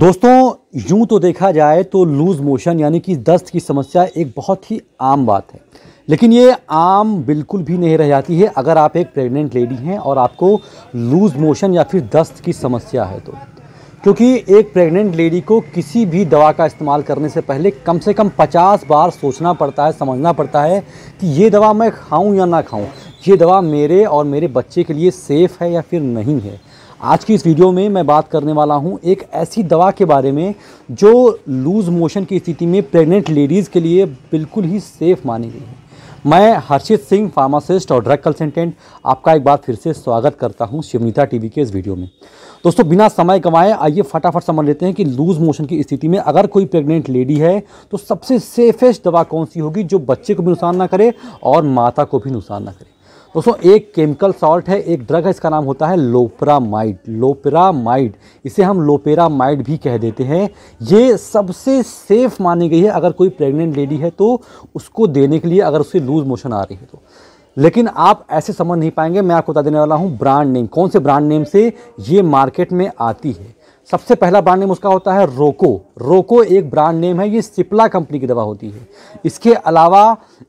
दोस्तों यूं तो देखा जाए तो लूज़ मोशन यानी कि दस्त की समस्या एक बहुत ही आम बात है लेकिन ये आम बिल्कुल भी नहीं रह जाती है अगर आप एक प्रेग्नेंट लेडी हैं और आपको लूज़ मोशन या फिर दस्त की समस्या है तो क्योंकि एक प्रेग्नेंट लेडी को किसी भी दवा का इस्तेमाल करने से पहले कम से कम 50 बार सोचना पड़ता है समझना पड़ता है कि ये दवा मैं खाऊं या ना खाऊं ये दवा मेरे और मेरे बच्चे के लिए सेफ़ है या फिर नहीं है आज की इस वीडियो में मैं बात करने वाला हूँ एक ऐसी दवा के बारे में जो लूज़ मोशन की स्थिति में प्रेग्नेंट लेडीज़ के लिए बिल्कुल ही सेफ़ मानी गई है मैं हर्षित सिंह फार्मासिस्ट और ड्रग कंसल्टेंट आपका एक बार फिर से स्वागत करता हूं शिवनीता टीवी के इस वीडियो में दोस्तों बिना समय कमाए आइए फटाफट समझ लेते हैं कि लूज़ मोशन की स्थिति में अगर कोई प्रेग्नेंट लेडी है तो सबसे सेफेस्ट दवा कौन सी होगी जो बच्चे को भी नुकसान ना करे और माता को भी नुकसान ना करे दोस्तों एक केमिकल सॉल्ट है एक ड्रग है इसका नाम होता है लोपरामाइड लोपरामाइड इसे हम लोपेरामाइड भी कह देते हैं ये सबसे सेफ मानी गई है अगर कोई प्रेग्नेंट लेडी है तो उसको देने के लिए अगर उसे लूज मोशन आ रही है तो लेकिन आप ऐसे समझ नहीं पाएंगे मैं आपको बता देने वाला हूँ ब्रांड नेम कौन से ब्रांड नेम से ये मार्केट में आती है सबसे पहला ब्रांड नेम उसका होता है रोको रोको एक ब्रांड नेम है ये सिप्ला कंपनी की दवा होती है इसके अलावा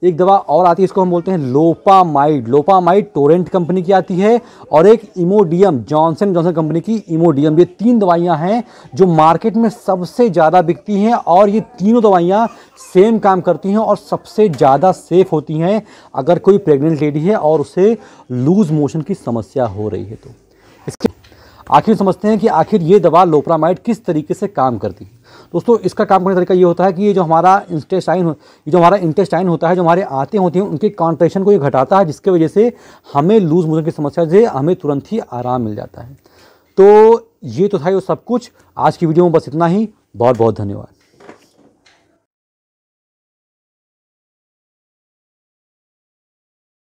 एक दवा और आती है इसको हम बोलते हैं लोपामाइड लोपामाइड टोरेंट कंपनी की आती है और एक इमोडियम जॉनसन जॉनसन कंपनी की इमोडियम ये तीन दवाइयाँ हैं जो मार्केट में सबसे ज़्यादा बिकती हैं और ये तीनों दवाइयाँ सेम काम करती हैं और सबसे ज़्यादा सेफ होती हैं अगर कोई प्रेग्नेंट लेडी है और उसे लूज़ मोशन की समस्या हो रही है तो आखिर समझते हैं कि आखिर ये दवा लोप्रामाइड किस तरीके से काम करती है दोस्तों इसका काम करने का तरीका ये होता है कि ये जो हमारा इंटेस्टाइन ये जो हमारा इंटेस्टाइन होता है जो हमारे आते होते हैं उनके कॉन्ट्रेशन को ये घटाता है जिसके वजह से हमें लूज मोशन की समस्या से हमें तुरंत ही आराम मिल जाता है तो ये तो था ये सब कुछ आज की वीडियो में बस इतना ही बहुत बहुत धन्यवाद